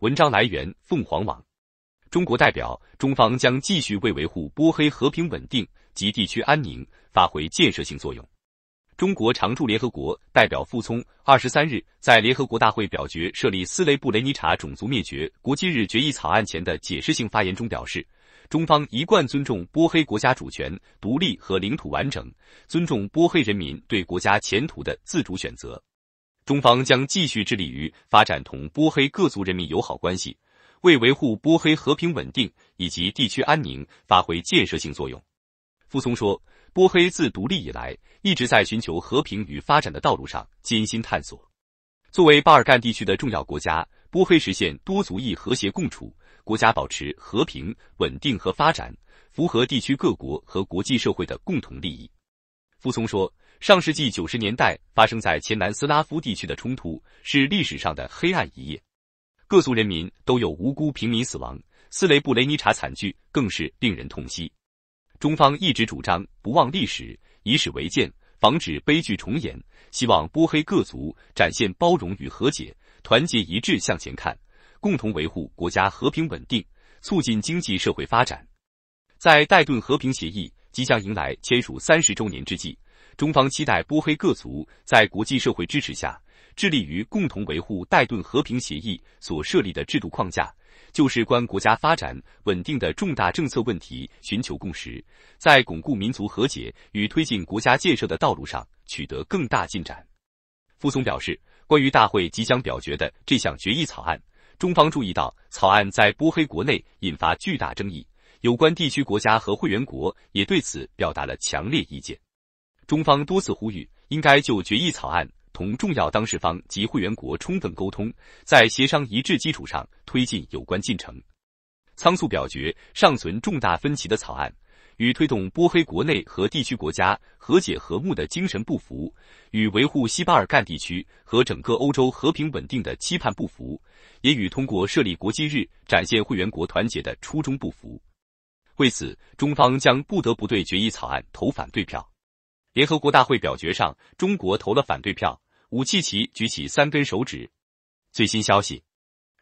文章来源：凤凰网。中国代表中方将继续为维护波黑和平稳定及地区安宁发挥建设性作用。中国常驻联合国代表傅聪二十三日在联合国大会表决设立斯雷布雷尼察种族灭绝国际日决议草案前的解释性发言中表示，中方一贯尊重波黑国家主权、独立和领土完整，尊重波黑人民对国家前途的自主选择。中方将继续致力于发展同波黑各族人民友好关系，为维护波黑和平稳定以及地区安宁发挥建设性作用。傅聪说，波黑自独立以来一直在寻求和平与发展的道路上艰辛探索。作为巴尔干地区的重要国家，波黑实现多族裔和谐共处，国家保持和平稳定和发展，符合地区各国和国际社会的共同利益。傅聪说。上世纪九十年代发生在前南斯拉夫地区的冲突是历史上的黑暗一页，各族人民都有无辜平民死亡，斯雷布雷尼察惨剧更是令人痛惜。中方一直主张不忘历史，以史为鉴，防止悲剧重演，希望波黑各族展现包容与和解，团结一致向前看，共同维护国家和平稳定，促进经济社会发展。在戴顿和平协议即将迎来签署三十周年之际。中方期待波黑各族在国际社会支持下，致力于共同维护戴顿和平协议所设立的制度框架，就事关国家发展稳定的重大政策问题寻求共识，在巩固民族和解与推进国家建设的道路上取得更大进展。傅松表示，关于大会即将表决的这项决议草案，中方注意到草案在波黑国内引发巨大争议，有关地区国家和会员国也对此表达了强烈意见。中方多次呼吁，应该就决议草案同重要当事方及会员国充分沟通，在协商一致基础上推进有关进程。仓促表决尚存重大分歧的草案，与推动波黑国内和地区国家和解和睦的精神不符，与维护西巴尔干地区和整个欧洲和平稳定的期盼不符，也与通过设立国际日展现会员国团结的初衷不符。为此，中方将不得不对决议草案投反对票。联合国大会表决上，中国投了反对票。武契奇举起三根手指。最新消息，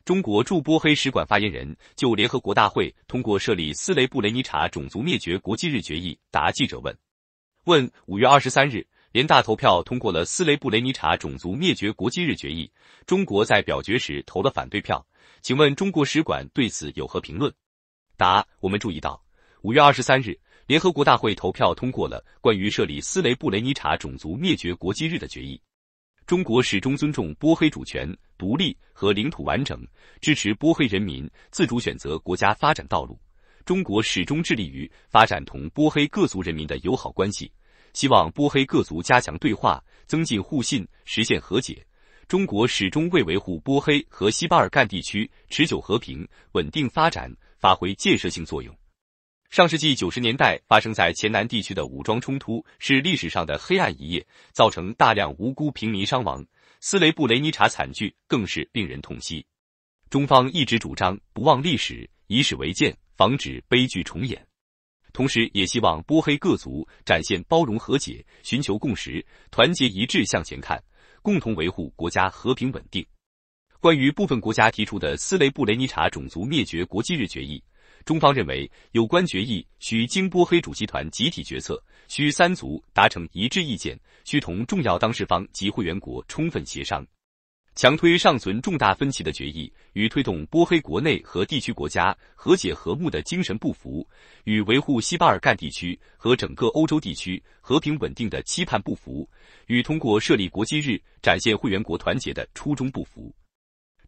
中国驻波黑使馆发言人就联合国大会通过设立斯雷布雷尼察种族灭绝国际日决议答记者问。问：五月二十三日，联大投票通过了斯雷布雷尼察种族灭绝国际日决议，中国在表决时投了反对票，请问中国使馆对此有何评论？答：我们注意到，五月二十三日。联合国大会投票通过了关于设立斯雷布雷尼察种族灭绝国际日的决议。中国始终尊重波黑主权、独立和领土完整，支持波黑人民自主选择国家发展道路。中国始终致力于发展同波黑各族人民的友好关系，希望波黑各族加强对话，增进互信，实现和解。中国始终为维护波黑和西巴尔干地区持久和平、稳定发展发挥建设性作用。上世纪九十年代发生在黔南地区的武装冲突是历史上的黑暗一页，造成大量无辜平民伤亡。斯雷布雷尼察惨剧更是令人痛惜。中方一直主张不忘历史，以史为鉴，防止悲剧重演，同时也希望波黑各族展现包容和解，寻求共识，团结一致向前看，共同维护国家和平稳定。关于部分国家提出的斯雷布雷尼察种族灭绝国际日决议。中方认为，有关决议需经波黑主席团集体决策，需三足达成一致意见，需同重要当事方及会员国充分协商。强推尚存重大分歧的决议，与推动波黑国内和地区国家和解和睦的精神不符，与维护西巴尔干地区和整个欧洲地区和平稳定的期盼不符，与通过设立国际日展现会员国团结的初衷不符。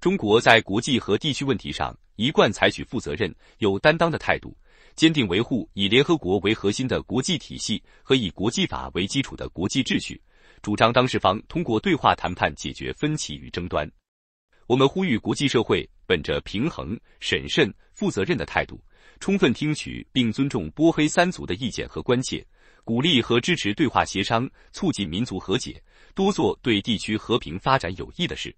中国在国际和地区问题上一贯采取负责任、有担当的态度，坚定维护以联合国为核心的国际体系和以国际法为基础的国际秩序，主张当事方通过对话谈判解决分歧与争端。我们呼吁国际社会本着平衡、审慎、负责任的态度，充分听取并尊重波黑三族的意见和关切，鼓励和支持对话协商，促进民族和解，多做对地区和平发展有益的事。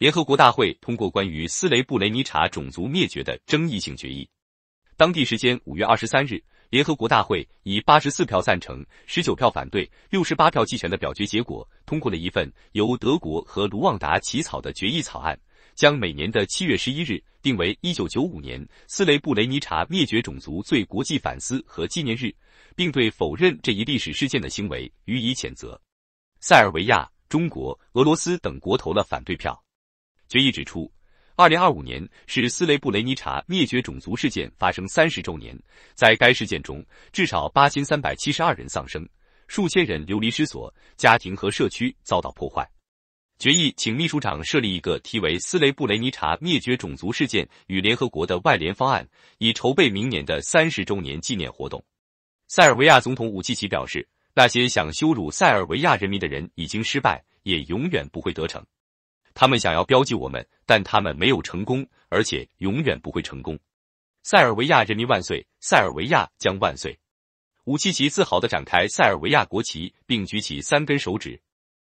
联合国大会通过关于斯雷布雷尼察种族灭绝的争议性决议。当地时间五月二十三日，联合国大会以八十四票赞成、十九票反对、六十八票弃权的表决结果，通过了一份由德国和卢旺达起草的决议草案，将每年的七月十一日定为一九九五年斯雷布雷尼察灭绝种族罪国际反思和纪念日，并对否认这一历史事件的行为予以谴责。塞尔维亚、中国、俄罗斯等国投了反对票。决议指出，二零二五年是斯雷布雷尼察灭绝种族事件发生三十周年。在该事件中，至少八千三百七十二人丧生，数千人流离失所，家庭和社区遭到破坏。决议请秘书长设立一个题为“斯雷布雷尼察灭绝种族事件与联合国的外联方案”，以筹备明年的三十周年纪念活动。塞尔维亚总统武契奇表示，那些想羞辱塞尔维亚人民的人已经失败，也永远不会得逞。他们想要标记我们，但他们没有成功，而且永远不会成功。塞尔维亚人民万岁！塞尔维亚将万岁！武契奇自豪地展开塞尔维亚国旗，并举起三根手指。